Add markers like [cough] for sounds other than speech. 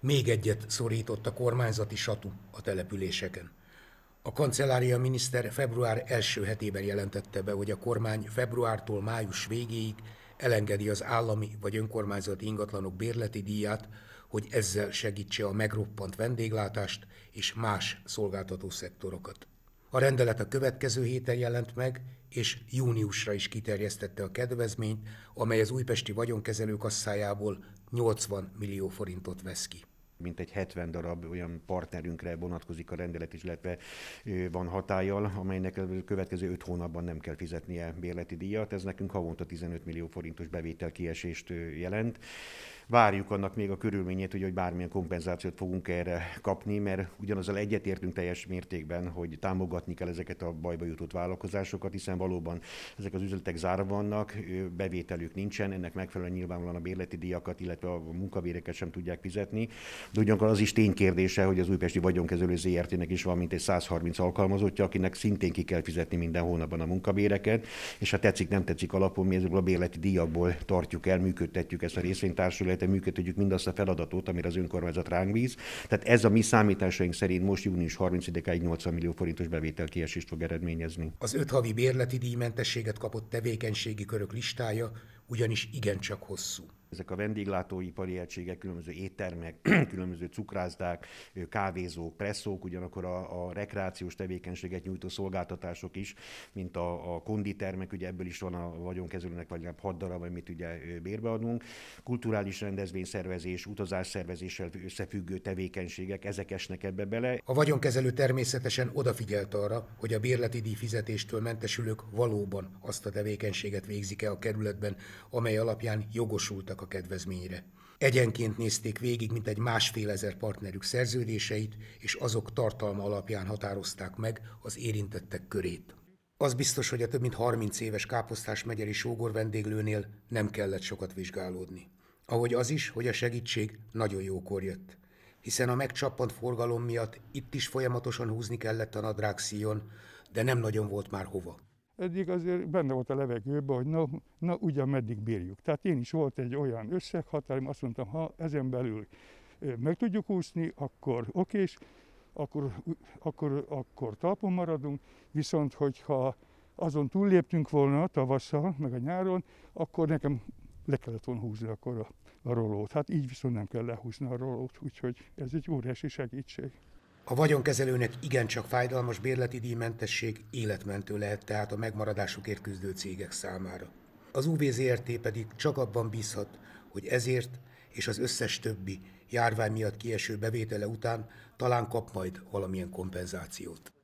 Még egyet szorított a kormányzati satú a településeken. A kancellária miniszter február első hetében jelentette be, hogy a kormány februártól május végéig elengedi az állami vagy önkormányzati ingatlanok bérleti díját, hogy ezzel segítse a megroppant vendéglátást és más szolgáltató szektorokat. A rendelet a következő héten jelent meg, és júniusra is kiterjesztette a kedvezményt, amely az újpesti vagyonkezelők kasszájából 80 millió forintot vesz ki mint egy 70 darab olyan partnerünkre vonatkozik a rendelet is, illetve van hatájjal, amelynek a következő 5 hónapban nem kell fizetnie bérleti díjat. Ez nekünk havonta 15 millió forintos bevétel kiesést jelent. Várjuk annak még a körülményét, hogy, hogy bármilyen kompenzációt fogunk erre kapni, mert ugyanazzal egyetértünk teljes mértékben, hogy támogatni kell ezeket a bajba jutott vállalkozásokat, hiszen valóban ezek az üzletek zárva vannak, bevételük nincsen, ennek megfelelően nyilvánvalóan a bérleti díjakat, illetve a munkavéreket sem tudják fizetni. De ugyanakkor az is ténykérdése, hogy az újpesti vagyonkezelő ZRT-nek is van mintegy 130 alkalmazottja, akinek szintén ki kell fizetni minden hónapban a munkabéreket, és ha tetszik, nem tetszik alapon, mi ezekből a bérleti díjakból tartjuk el, működtetjük ezt a részvénytársulat, területen működtetjük mindazt a feladatot, amire az önkormányzat ránk bíz. Tehát ez a mi számításaink szerint most június 30-áig 80 millió forintos bevétel kiesést fog eredményezni. Az öt havi bérleti díjmentességet kapott tevékenységi körök listája ugyanis igencsak hosszú ezek a vendéglátóipari egységek, különböző éttermek, [clears throat] különböző cukrászdák, kávézók, presszók, ugyanakkor a, a rekreációs tevékenységet nyújtó szolgáltatások is, mint a, a konditermek, ugye ebből is van a vagyonkezelőnek vagy legalább hat darab, amit ugye bérbe adunk, kulturális rendezvényszervezés, utazásszervezéssel összefüggő tevékenységek, ezek esnek ebbe bele. A vagyonkezelő természetesen odafigyelt arra, hogy a bérleti díj fizetéstől mentesülők valóban azt a tevékenységet végzik el a kerületben, amely alapján jogosultak a a kedvezményre. Egyenként nézték végig egy másfél ezer partnerük szerződéseit, és azok tartalma alapján határozták meg az érintettek körét. Az biztos, hogy a több mint 30 éves Káposztás megyeli sógor vendéglőnél nem kellett sokat vizsgálódni. Ahogy az is, hogy a segítség nagyon jókor jött. Hiszen a megcsappant forgalom miatt itt is folyamatosan húzni kellett a nadrág szíjon, de nem nagyon volt már hova eddig azért benne volt a levegőben, hogy na, na ugyan meddig bírjuk. Tehát én is volt egy olyan összeghatárom, azt mondtam, ha ezen belül meg tudjuk úszni, akkor oké, és akkor, akkor, akkor talpon maradunk, viszont hogyha azon túlléptünk volna tavasszal, meg a nyáron, akkor nekem le kellett volna húzni akkor a, a rolót. Hát így viszont nem kell lehúzni a rolót, úgyhogy ez egy óriási segítség. A vagyonkezelőnek igencsak fájdalmas bérleti díjmentesség életmentő lehet tehát a megmaradásukért küzdő cégek számára. Az UVZRT pedig csak abban bízhat, hogy ezért és az összes többi járvány miatt kieső bevétele után talán kap majd valamilyen kompenzációt.